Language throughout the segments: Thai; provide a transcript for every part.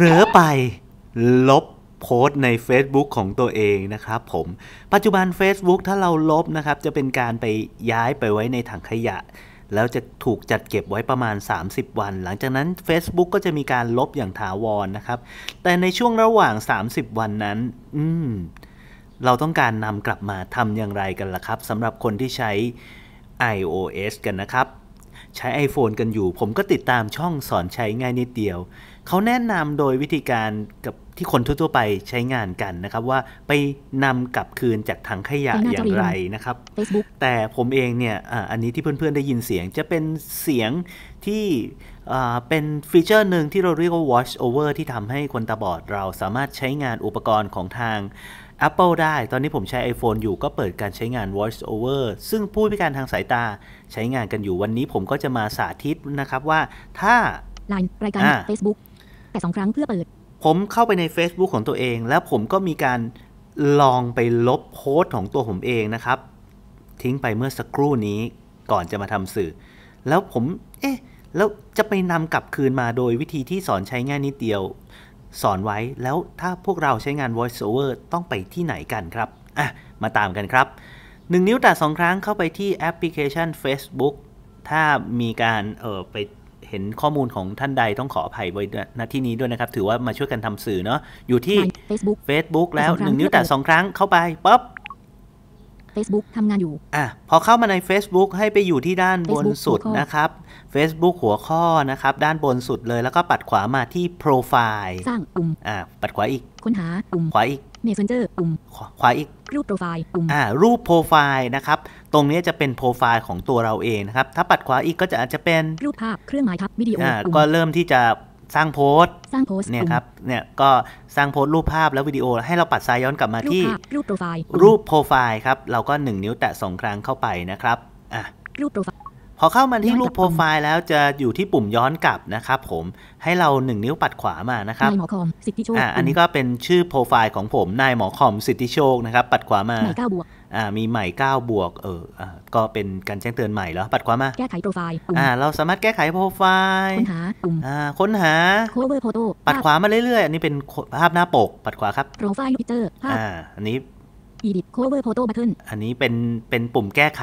ผลอไปลบโพสต์ใน Facebook ของตัวเองนะครับ ผม ปัจจุบัน Facebook ถ้าเราลบนะครับ จะเป็นการไปย้ายไปไว้ในถังขยะ แล้วจะถูกจัดเก็บไว้ประมาณ 30 วัน หลังจากนั้น Facebook ก็จะมีการลบอย่างถาวรนนะครับ แต่ในช่วงระหว่าง 30 วันนั้น อืมเราต้องการนำกลับมาทำอย่างไรกันล่ะครับสำหรับคนที่ใช้ iOS กันนะครับใช้ iPhone กันอยู่ ผมก็ติดตามช่องสอนใช้ง่ายนิดเดียว เขาแนะนำโดยวิธีการกับที่คนทั่ว ๆ ไปใช้งานกันนะครับ ว่าไปนำกลับคืนจากถังขยะอย่างไรนะครับ Facebook. แต่ผมเองเนี่ยอันนี้ที่เพื่อน ๆได้ยินเสียงจะเป็นเสียงที่เป็นฟีเจอร์หนึ่งที่เราเรียกว่า watch over ที่ทำให้คนตาบอดเราสามารถใช้งานอุปกรณ์ของทาง Apple ได้ ตอนนี้ผมใช้ iPhone อยู่ก็เปิดการใช้งาน Voice Over ซึ่งผู้พิการทางสายตาใช้งานกันอยู่ วันนี้ผมก็จะมาสาธิตนะครับว่าถ้า Line รายการ Facebook แต่สองครั้งเพื่อเปิด ผมเข้าไปใน Facebook ของตัวเองแล้วผมก็มีการลองไปลบโพสต์ของตัวผมเองนะครับ ทิ้งไปเมื่อสักครู่นี้ก่อนจะมาทำสื่อ แล้วผม เอ๊ะ แล้วจะไปนำกลับคืนมาโดยวิธีที่สอนใช้ง่ายนิดเดียวสอนไว้แล้วถ้าพวกเราใช้งาน voiceover ต้องไปที่ไหนกันครับ อ่ะ มาตามกันครับ 1 นิ้วแตะ2ครั้งเข้าไปที่แอปพลิเคชัน Facebook ถ้ามีการเออไปเห็นข้อมูลของท่านใดต้องขออภัยไว้ณที่นี้ด้วยนะครับ ถือว่ามาช่วยกันทำสื่อเนาะอยู่ที่ Facebook, Facebook แล้ว 1 นิ้วแตะ2ครั้งเข้าไปป๊๊บ Facebook ทำงานอยู่ อ่ะ พอเข้ามาใน Facebook ให้ไปอยู่ที่ด้านบนสุดนะครับ Facebook หัวข้อนะครับ ด้านบนสุดเลย แล้วก็ปัดขวามาที่โปรไฟล์สร้างปุ่มอ่ะปัดขวาอีกค้นหาปุ่มขวาอีก Messenger ปุ่มขวาอีก รูปโปรไฟล์ปุ่มอ่ารูปโปรไฟล์นะครับ ตรงนี้จะเป็นโปรไฟล์ของตัวเราเองนะครับ ถ้าปัดขวาอีกก็จะอาจจะเป็นรูปภาพ เครื่องหมายทับวิดีโออก็เริ่มที่จะสร้างโพสสร้างโพสเนี่ยครับเนี่ยก็สร้างโพสรูปภาพและวิดีโอ ให้เราปัดซ้ายย้อนกลับมาที่ รูปโปรไฟล์รูปโปรไฟล์ครับเราก็ 1 นิ้วแตะ2 ครั้งเข้าไปนะครับอ่ะรูปโปรไฟล์พอเข้ามาที่รูปโปรไฟล์ แล้วจะอยู่ที่ปุ่มย้อนกลับนะครับผมให้เราหนึ่งนิ้วปัดขวามานะครับนายหมอคอมสิทธิโชคอ่าอันนี้ก็เป็นชื่อโปรไฟล์ของผมนายหมอคอมสิทธิโชคนะครับปัดขวามากก้าวบมีใหม่ 9 บวกเอออก็เป็นการแจ้งเตือนใหม่เหรอปัดความมา แก้ไขโปรไฟล์อ่าเราสามารถแก้ไขโปรไฟล์ ค้นหาปุ่มอ่าค้นหา cover photo ปัดขวามาเรื่อยๆอันนี้เป็นภาพหน้าปก ปัดขวาครับ โปรไฟล์ลูจิเตอร์อ่า อันนี้ edit cover photo button อันนี้เป็น เป็นปุ่มแก้ไข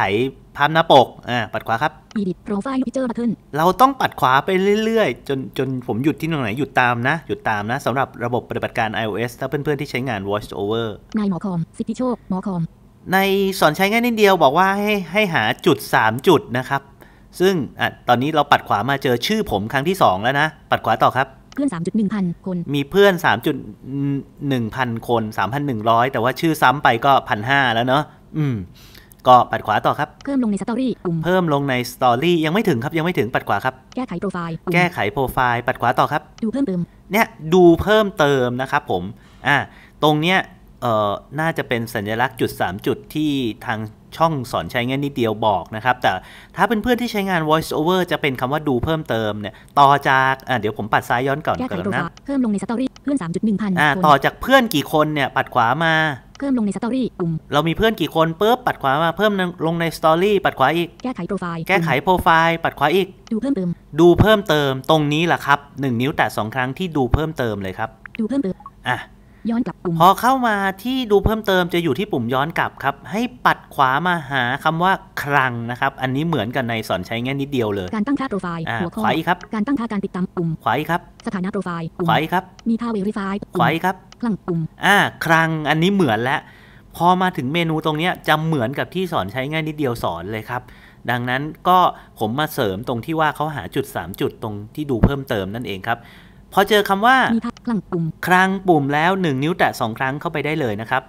ภาพหน้าปก อ่า ปัดขวาครับ edit profile picture button เราต้องปัดขวาไปเรื่อย ๆ จน จนผมหยุดที่ตรงไหนหยุดตามนะ หยุดตามนะสำหรับระบบปฏิบัติการ iOS ถ้าเพื่อนๆที่ใช้งาน watch over นายหมอคอมสิทธิโชค หมอคอมในสอนใช้ง่ายนิดเดียวบอกว่าให้ให้หาจุด 3 จุดนะครับ ซึ่งอตอนนี้เราปัดขวามาเจอชื่อผมครั้งที่ 2 แล้วนะ ปัดขวาต่อครับ เพื่อน3.1,000 คนมีเพื่อน3 1 0 0นคน3,100แต่ว่าชื่อซ้ำไปก็พันห้าแล้วเนาะอืม ก็ปัดขวาต่อ ครับ เพิ่มลงในสตอรี่เพิ่มลงในสตอรี่ยังไม่ถึงครับยังไม่ ถึง ปัดขวาครับแก้ไขโปรไฟล์แก้ไขโปรไฟล์ปัดขวาต่อครับ ดูเพิ่มเติมเนี่ยดูเพิ่มเติมนะครับ ผม อ่า ตรงเนี้ยเอ่อน่าจะเป็นสัญลักษณ์จุด 3 จุดที่ทางช่องสอนใช้ง่ายนิดเดียวบอกนะครับแต่ถ้าเป็นเพื่อนที่ใช้งาน voice over จะเป็นคำว่าดูเพิ่มเติมเนี่ย ต่อจากเดี๋ยวผมปัดซ้ายย้อนก่อนก่อนนะเพิ่มลงในสตอรี่เพื่อน3.1พันอ่าต่อจากเพื่อนกี่คนเนี่ยปัดขวามาเพิ่มลงในสตอรี่กลุ่มเรามีเพื่อนกี่คนปุ๊บปัดขวามาเพิ่มลงในสตอรี่ปัดขวาอีกแก้ไขโปรไฟล์แก้ไขโปรไฟล์ปัดขวาอีกดูเพิ่มเติม ดูเพิ่มเติมตรงนี้แหละครับ 1 นิ้วแต่2ครั้งที่ดูเพิ่มเติมเลยครับดูเพิ่มเติมอ่ะย้อนกลับปุ่มพอเข้ามาที่ดูเพิ่มเติมจะอยู่ที่ปุ่มย้อนกลับครับ ให้ปัดขวามาหาคำว่าครั้งนะครับ อันนี้เหมือนกันในสอนใช้แง่นิดเดียวเลย การตั้งค่าโปรไฟล์หัวข้อขวาอีกครับการตั้งค่าการติดตามปุ่มขวาอีกครับสถานะโปรไฟล์ขวาอีกครับมีท่าเวอร์ไฟล์ขวาอีกครับคลังปุ่ม อ่าครั้งอันนี้เหมือนแล้วพอมาถึงเมนูตรงนี้จะเหมือนกับที่สอนใช้ง่ายนิดเดียวสอนเลยครับ ดังนั้นก็ผมมาเสริมตรงที่ว่าเขาหาจุด 3 จุดตรงที่ดูเพิ่มเติมนั่นเองครับพอเจอคำว่าคลังปุ่มคลังปุ่มแล้ว 1 นิ้วแตะ2ครั้งเข้าไปได้เลยนะครับ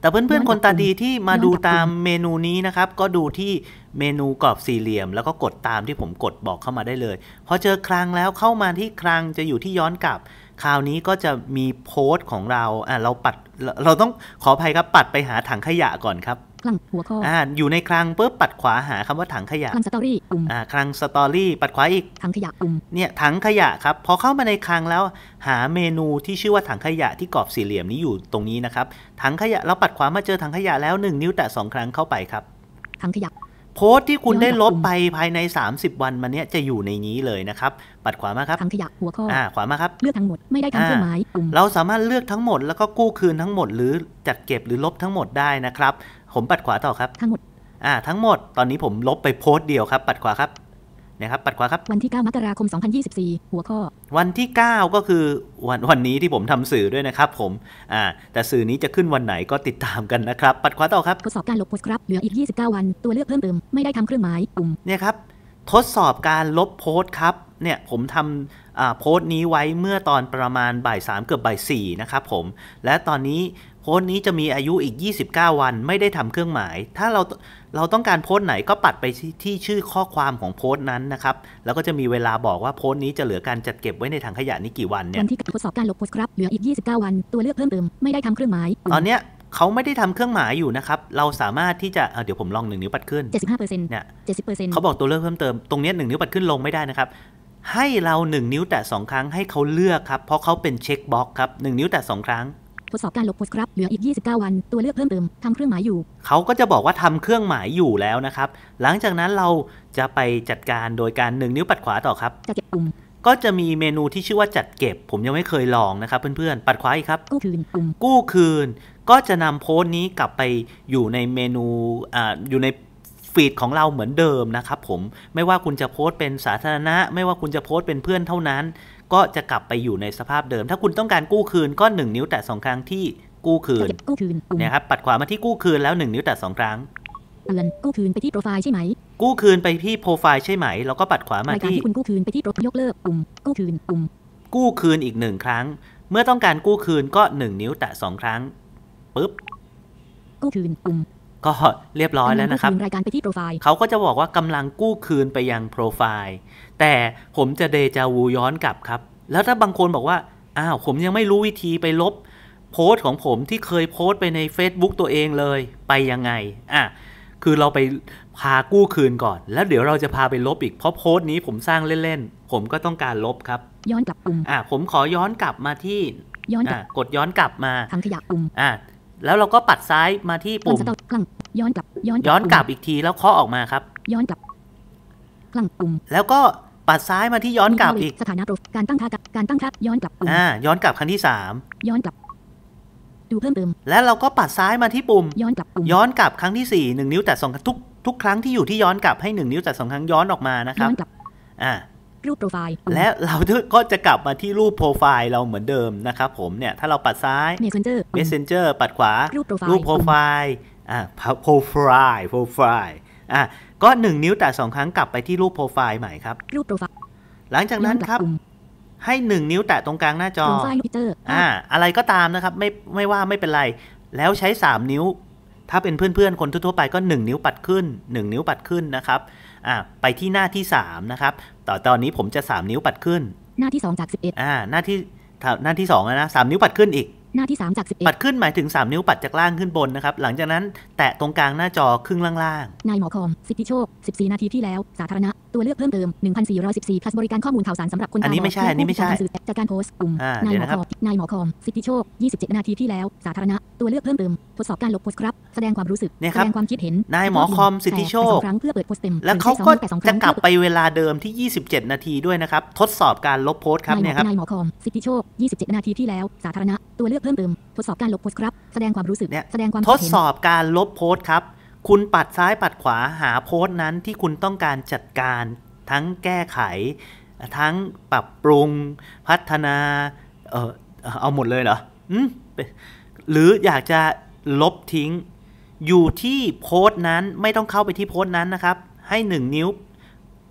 แต่เพื่อนๆ คนตาดีที่มาดูตามเมนูนี้นะครับ ก็ดูที่เมนูกรอบสี่เหลี่ยมแล้วก็กดตามที่ผมกดบอกเข้ามาได้เลย พอเจอคลังแล้วเข้ามาที่คลังจะอยู่ที่ย้อนกลับ คราวนี้ก็จะมีโพสต์ของเราอ่าเราปัดเราต้องขออภัยครับปัดไปหาถังขยะก่อนครับคลังหัวข้ออ่าอยู่ในคลังปุ๊บปัดขวาหาคำว่าถังขยะ คลังสตอรี่อุ่มอ่าคลังสตอรี่ ปัดขวาอีก ถังขยะอุ่มเนี่ยถังขยะครับพอเข้ามาในคลังแล้วหาเมนูที่ชื่อว่าถังขยะที่กรอบสี่เหลี่ยมนี้อยู่ตรงนี้นะครับถังขยะเราปัดขวามาเจอถังขยะแล้ว 1 นิ้วแต่2ครั้งเข้าไปครับถังขยะ โพสที่คุณได้ลบไปภายใน 30 วันมันเนี้ยจะอยู่ในนี้เลยนะครับ ปัดขวามาครับถังขยะหัวข้ออ่าขวามาครับ เลือกทั้งหมดไม่ได้ทำเครื่องหมายเราสามารถเลือกทั้งหมดแล้วก็กู้คืนทั้งหมดหรือ จัดเก็บหรือลบทั้งหมดได้นะครับผมปัดขวาต่อครับทั้งหมดอ่า ทั้งหมดตอนนี้ผมลบไปโพสต์เดียวครับ ปัดขวาครับนะครับปัดขวาครับวันที่9มกราคม2024 หัวข้อ วันที่ 9 ก็คือวันวันนี้ที่ผมทำสื่อด้วยนะครับ ผมอ่าแต่สื่อนี้จะขึ้นวันไหนก็ติดตามกันนะครับปัดขวาต่อครับทดสอบการลบโพสต์ครับเหลืออีก 29 วันตัวเลือกเพิ่มเติมไม่ได้ทำเครื่องหมายปุ่มเนี่ยครับทดสอบการลบโพสต์ครับเนี่ยผมทำโพสต์นี้ไว้เมื่อตอนประมาณบ่ายสามเกือบบ่ายสี่นะครับผมและตอนนี้พสต์นี้จะมีอายุอีก 29 วัน ไม่ได้ทำเครื่องหมาย ถ้าเรา เราต้องการโพสต์ไหนก็ปัดไปที่ชื่อข้อความของโพสต์นั้นนะครับ แล้วก็จะมีเวลาบอกว่าโพสต์นี้จะเหลือการจัดเก็บไว้ในถังขยะนี้กี่วันเนี่ย วันที่ทดสอบการลบโพสต์ครับเหลืออีก 29 วัน ตัวเลือกเพิ่มเติม ไม่ได้ทำเครื่องหมาย ตอนเนี้ยเขาไม่ได้ทำเครื่องหมายอยู่นะครับ เราสามารถที่จะเเดี๋ยวผมลองหนึ่งนิ้วปัดขึ้นเนี่ยิบเขาบอกตัวเลือกเพิ่มเติมตรงนี้หนึ่งนิ้วปัดขึ้นลงไม่ได้นะครับให้เราหนิ้วแตะงครั้งให้เขาเลือกครับเพราะเขาเป็นเช็คบ็อกครับหนิ้วแตะงครั้งทดสอบการลบโพสครับเหลืออีก 29 วัน ตัวเลือกเพิ่มเติมทำเครื่องหมายอยู่เขาก็จะบอกว่าทำเครื่องหมายอยู่แล้วนะครับ หลังจากนั้นเราจะไปจัดการโดยการหนึ่งนิ้วปัดขวาต่อครับจะเก็บปุ่มก็จะมีเมนูที่ชื่อว่าจัดเก็บ ผมยังไม่เคยลองนะครับ เพื่อนๆปัดขวาอีกครับกู้คืนปุ่มกู้คืน ก็จะนำโพสต์นี้กลับไปอยู่ในเมนูอ่าอยู่ในฟีดของเราเหมือนเดิมนะครับ ผมไม่ว่าคุณจะโพสต์เป็นสาธารณะ ไม่ว่าคุณจะโพสต์เป็นเพื่อนเท่านั้นก็จะกลับไปอยู่ในสภาพเดิม ถ้าคุณต้องการกู้คืนก็ 1 นิ้วแตะ2ครั้งที่กู้คืนนะครับ ปัดขวามาที่กู้คืนแล้ว 1 นิ้วแตะ2ครั้งเตือนกู้คืนไปที่โปรไฟล์ใช่ไหม กู้คืนไปที่โปรไฟล์ใช่ไหม แล้วก็ปัดขวามาที่ที่คุณกู้คืนไปที่โปรยกเลิกปุ่มกู้คืนปุ่ม กู้คืนอีกหนึ่งครั้ง เมื่อต้องการกู้คืนก็ 1 นิ้วแตะ2ครั้งปึ๊บ กู้คืนปุ่มก็เรียบร้อยแล้วนะครับราารรเขาก็จะบอกว่ากำลังกู้คืนไปยังโปรไฟล์ แต่ผมจะเดจาวูย้อนกลับครับ แล้วถ้าบางคนบอกว่าอ้าวผมยังไม่รู้วิธีไปลบ โพสต์ของผมที่เคยโพสต์ไปใน Facebook ตัวเองเลย ไปยังไงอ่ะคือเราไปพากู้คืนก่อน แล้วเดี๋ยวเราจะพาไปลบอีกเพราะโพสต์นี้ผมสร้างเล่นๆ ผมก็ต้องการลบครับย้อนกลับปุ่มอ่ะผมขอย้อนกลับมาที่ย้อนกลับกดย้อนกลับมาทังขยะปุ่มอ่ะแล้วเราก็ปัดซ้ายมาที่ปุ่มย้อนกลับ ย้อนกลับอีกทีแล้วเคาะออกมาครับ ย้อนกลับกลังปุ่ม แล้วก็ปัดซ้ายมาที่ย้อนกลับอีก สถานะโปรการตั้งค่าการตั้งค่าย้อนกลับอ่า ย้อนกลับครั้งที่สาม ย้อนกลับ ดูเพิ่มเติม แล้วเราก็ปัดซ้ายมาที่ปุ่ม ย้อนกลับปุ่มย้อนกลับครั้งที่สี่หนึ่งนิ้วแต่สองทุก ทุกครั้งที่อยู่ที่ย้อนกลับให้หนึ่งนิ้วแต่สองครั้งย้อนออกมานะครับ ย้อนกลับอ่ารูปโปรไฟล์และเราก็จะกลับมาที่รูปโปรไฟล์เราเหมือนเดิมนะครับ ผมเนี่ยถ้าเราปัดซ้าย Messenger Messenger ปัดขวารูปโปรไฟล์อ่าโปรไฟล์โปรไฟล์อ่าก็1นิ้วแต่2ครั้งกลับไปที่รูปโปรไฟล์ใหม่ครับรูปโปรไฟล์หลังจากนั้นครับให้ 1 นิ้วแตะตรงกลางหน้าจออ่าอะไรก็ตามนะครับ ไม่ไม่ว่าไม่เป็นไร แล้วใช้3นิ้วถ้าเป็นเพื่อนๆคนทั่วๆไปก็ 1 นิ้วปัดขึ้น 1 นิ้วปัดขึ้นนะครับอ่าไปที่หน้าที่3นะครับต่อตอนนี้ผมจะ 3 นิ้วปัดขึ้น หน้าที่2จาก11อ่าหน้าที่หน้าที่2นะสามนิ้ว ปัดขึ้นอีก หน้าที่3จาก11ปัดขึ้นหมายถึง 3 นิ้วปัดจากล่างขึ้นบนนะครับ หลังจากนั้นแตะตรงกลางหน้าจอครึ่งล่างๆนายหมอคอมสิทธิโชค14 นาทีที่แล้วสาธารณะตัวเลือกเพิ่มเติม 1414 plus บริการข้อมูลข่าวสารสำหรับคนตาบอดอันนี้ไม่ใช่อันนี้ไม่ใช่จากการโพสต์กลุ่มนายหมอคอมนายหมอคอมสิทธิโชค 27 นาทีที่แล้วสาธารณะ ตัวเลือกเพิ่มเติมทดสอบการลบโพสต์ครับแสดงความรู้สึกแสดงความคิดเห็นนายหมอคอมสิทธิโชคแล้วเขาก็จะกลับไปเวลาเดิมที่ 27 นาทีด้วยนะครับ ทดสอบการลบโพสต์ครับเนี่ยครับนายหมอคอมสิทธิโชค27 นาทีที่แล้วสาธารณะตัวเลือกเพิ่มเติมทดสอบการลบโพสต์ครับแสดงความรู้สึก แสดงความทดสอบการลบโพสต์ครับคุณปัดซ้ายปัดขวาหาโพสต์นั้นที่คุณต้องการจัดการทั้งแก้ไข ทั้งปรับปรุง พัฒนาเออเอาหมดเลยเหรออืมหรืออยากจะลบทิ้งอยู่ที่โพสต์นั้นไม่ต้องเข้าไปที่โพสต์นั้นนะครับ ให้1นิ้ว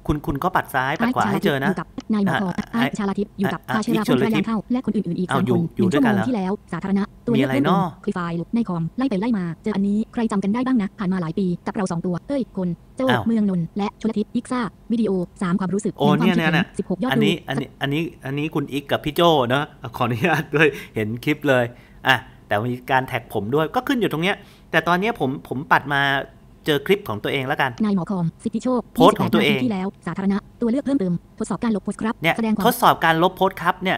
คุณ คุณก็ปัดซ้าย ปัดขวาให้เจอนะกับนายมคอไอชาลาทิพย์อยู่กับอาเชราทิพย์เข้าและคนอื่นๆอีกสามคนหนึ่งกั่วล้วที่แล้ว สาธารณะตัวเลือกเพิ่มเคือไฟล์ในคอมไล่ไปไล่มาเจออันนี้ใครจำกันได้บ้างนะ ผ่านมาหลายปีกับเราสองตัวเอ้ยคนเจ้าเมืองนนและชลทิ์อิกซ่าวิดีโอสามความรู้สึกโอ้เนี่ยเนี่ยสิบหกยอดดูันนี้อันนี้อันนี้อันนี้คุณอิกกับพี่โจนะขออนุญาตด้วยเห็นคลิปเลยอ่ะแต่มีการแท็กผมด้วยก็ขึ้นอยู่ตรงเนี้ยแต่ตอนนี้ผมผมปัดมาเจอคลิปของตัวเองแล้วกันนายหมอคอมสิทธิโชคโพสของตัวเองที่แล้วสาธารณะตัวเลือกเพิ่มเติมทดสอบการลบโพสครับเนี่ยทดสอบการลบโพสครับเนี่ย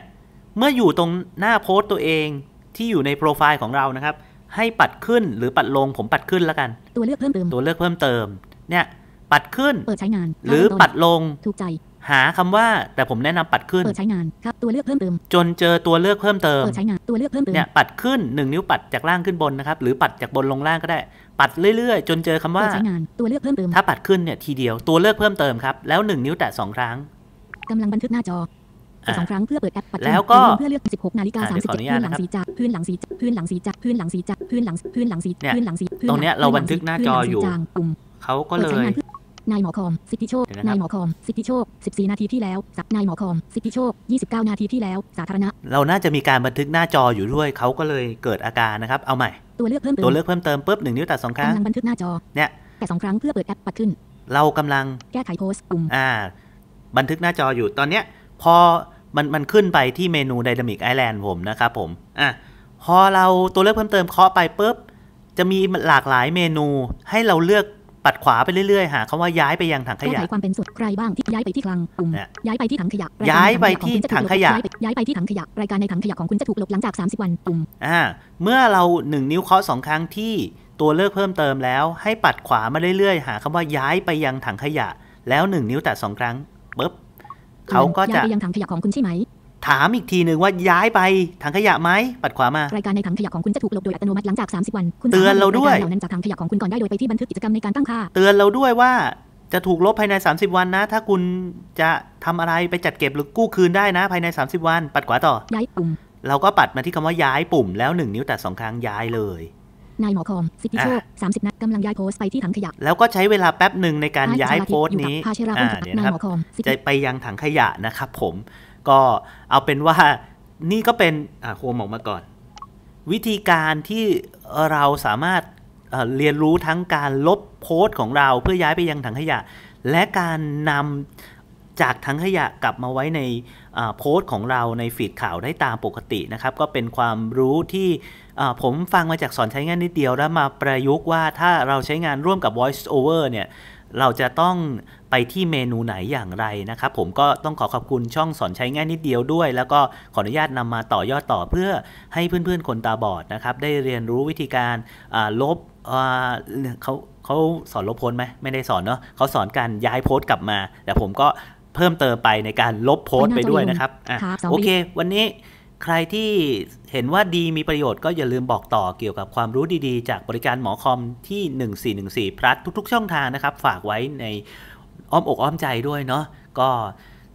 เมื่ออยู่ตรงหน้าโพสตัวเองที่อยู่ในโปรไฟล์ของเรานะครับให้ปัดขึ้นหรือปัดลงผมปัดขึ้นแล้วกันตัวเลือกเพิ่มเติม ตัวเลือกเพิ่มเติมเนี่ยปัดขึ้นเปิดใช้งาน หรือปัดลงถูกใจ หาคำว่าแต่ผมแนะนำปัดขึ้นเปิดใช้งานครับตัวเลือกเพิ่มเติมจนเจอตัวเลือกเพิ่มเติมเปิดใช้งานตัวเลือกเพิ่มเติมเนี่ยปัดขึ้น1นิ้วปัดจากล่างขึ้นบนนะครับหรือปัดจากบนลงล่างก็ได้ปัดเรื่อยๆ จนเจอคำว่าตัวเลือกเพิ่มเติม ถ้าปัดขึ้นเนี่ยทีเดียวตัวเลือกเพิ่มเติมครับ แล้ว 1 นิ้วแตะ2ครั้งกำลังบันทึกหน้าจอสองครั้งเพื่อเปิดแอปปัดแล้วก็เพื่อเลือก 16นาฬิกา37พื้นหลังสีจักพื้นหลังสีจักพื้นหลังสีจักพื้นหลังสีจักพื้นหลังพื้นหลังสีพื้นหลังสีตรงเนี้ยเราบันทึกหน้าจออยู่เขาก็เลยนายหมอคอมสิทธิโชค นายหมอคอมสิทธิโชค14 นาทีที่แล้วสักนายหมอคอมสิทธิโชค29 นาทีที่แล้ว สาธารณะ เราน่าจะมีการบันทึกหน้าจออยู่ด้วยเขาก็เลยเกิดอาการนะครับ เอาใหม่ตัวเลือกเพิ่มตัวเลือกเพิ่มเติมปุ๊บหนึ่งนิ้วตัดสองครั้งกำลังบันทึกหน้าจอเนี่ยแต่สองครั้งเพื่อเปิดแอปปัดขึ้น เรากำลังแก้ไขโพสต์ปุ่มอ่าบันทึกหน้าจออยู่ตอนเนี้ยพอมันมันขึ้นไปที่เมนูดนามิกไอแลนด์ผมนะครับผมอ่ะพอเราตัวเลือกเพิ่มเติมเคาะไปปุ๊บจะมีหลากหลายเมนูให้เราเลือกปัดขวาไปเรื่อยๆ หาคำว่าย้ายไปยังถังขยะความเป็นสุดใครบ้างที่ย้ายไปที่คลังปุ่มย้ายไปที่ถังขยะย้ายไปที่ถังขยะ ย้ายไปที่ถังขยะ รายการในถังขยะของคุณจะถูกลบหลังจาก 30 วันปุ่มอ่าเมื่อเรา 1 นิ้วเคาะ2ครั้งที่ตัวเลือกเพิ่มเติมแล้ว ให้ปัดขวามาเรื่อยๆ หาคำว่าย้ายไปยังถังขยะ แล้ว 1 นิ้วแต่ 2 ครั้งปึ๊บเขาก็จะย้ายไปยังถังขยะของคุณใช่ไหมถามอีกทีหนึ่งว่าย้ายไปถังขยะไหมปัดขวามารายการในถังขยะของคุณจะถูกลบโดยอัตโนมัติหลังจาก30 วันคุณเตือนเราด้วยเนั้นจากถังขยะของคุณก่อนได้โดยไปที่บันทึกกิจกรรมในการตั้งค่าเตือนเราด้วยว่าจะถูกลบภายใน 30 วันนะ ถ้าคุณจะทำอะไรไปจัดเก็บหรือกู้คืนได้นะ ภายใน 30 วัน ปัดขวาต่อ ย้ายปุ่ม เราก็ปัดมาที่คำว่าย้ายปุ่ม แล้ว 1 นิ้วแต่สองครั้งย้ายเลยนายหมอคอมสิทธิโชคสามสิบนัดกำลังย้ายโพสไปที่ถังขยะแล้วก็ใช้เวลาแป๊บหนึ่งในการย้ายโพสนี้อ่าเหีอยครับจะไปยังถังขยะนะครับผมก็เอาเป็นว่านี่ก็เป็นโคมออกมาก่อน วิธีการที่เราสามารถเรียนรู้ทั้งการลบโพสต์ของเราเพื่อย้ายไปยังถังขยะ และการนำจากถังขยะกลับมาไว้ในโพสต์ของเราในฟีดข่าวได้ตามปกตินะครับ ก็เป็นความรู้ที่ผมฟังมาจากสอนใช้งานนิดเดียวแล้วมาประยุกต์ว่าถ้าเราใช้งานร่วมกับ voice over เนี่ยเราจะต้องไปที่เมนูไหนอย่างไรนะครับผมก็ต้องขอขอบคุณช่องสอนใช้ง่ายนิดเดียวด้วย แล้วก็ขออนุญาตนำมาต่อยอดต่อเพื่อให้เพื่อนๆ คนตาบอดนะครับได้เรียนรู้วิธีการลบเขาเขาสอนลบโพสไหมไม่ได้สอนเนาะเขาสอนการย้ายโพสกลับมา แต่ผมก็เพิ่มเติมไปในการลบโพสไปด้วยนะครับโอเค วันนี้ใครที่เห็นว่าดีมีประโยชน์ก็อย่าลืมบอกต่อเกี่ยวกับความรู้ดีๆ จากบริการหมอคอมที่ 1414พลัสทุก ๆ ช่องทางนะครับฝากไว้ในอ้อมอก อ้อมใจด้วยเนาะ ก็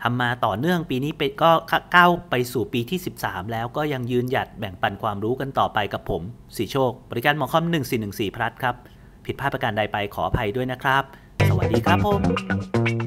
ทำมาต่อเนื่องปีนี้ไปก็ก้าวไปสู่ปีที่ 13 แล้วก็ยังยืนหยัดแบ่งปันความรู้กันต่อไปกับผม สีโชค บริการหมอคอม 1414พลัสครับ ผิดพลาดประการใดไปขออภัยด้วยนะครับ สวัสดีครับผม